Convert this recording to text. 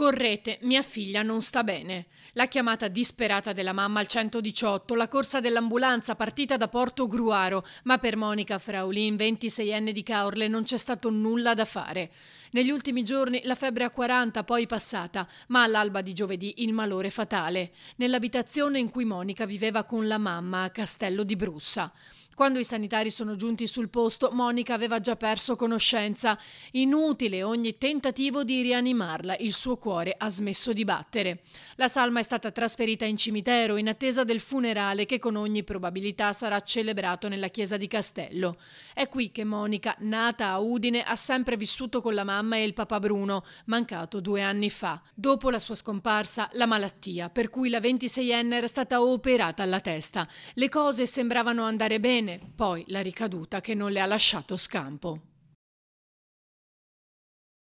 Correte, mia figlia non sta bene. La chiamata disperata della mamma al 118, la corsa dell'ambulanza partita da Porto Gruaro, ma per Monica Fraulin, 26enne di Caorle, non c'è stato nulla da fare. Negli ultimi giorni la febbre a 40 poi passata, ma all'alba di giovedì il malore fatale, nell'abitazione in cui Monica viveva con la mamma a Castello di Brussa. Quando i sanitari sono giunti sul posto, Monica aveva già perso conoscenza. Inutile ogni tentativo di rianimarla, il suo cuore ha smesso di battere. La salma è stata trasferita in cimitero in attesa del funerale che con ogni probabilità sarà celebrato nella chiesa di Castello. È qui che Monica, nata a Udine, ha sempre vissuto con la mamma e il papà Bruno, mancato due anni fa. Dopo la sua scomparsa, la malattia, per cui la 26enne era stata operata alla testa. Le cose sembravano andare bene, poi la ricaduta che non le ha lasciato scampo.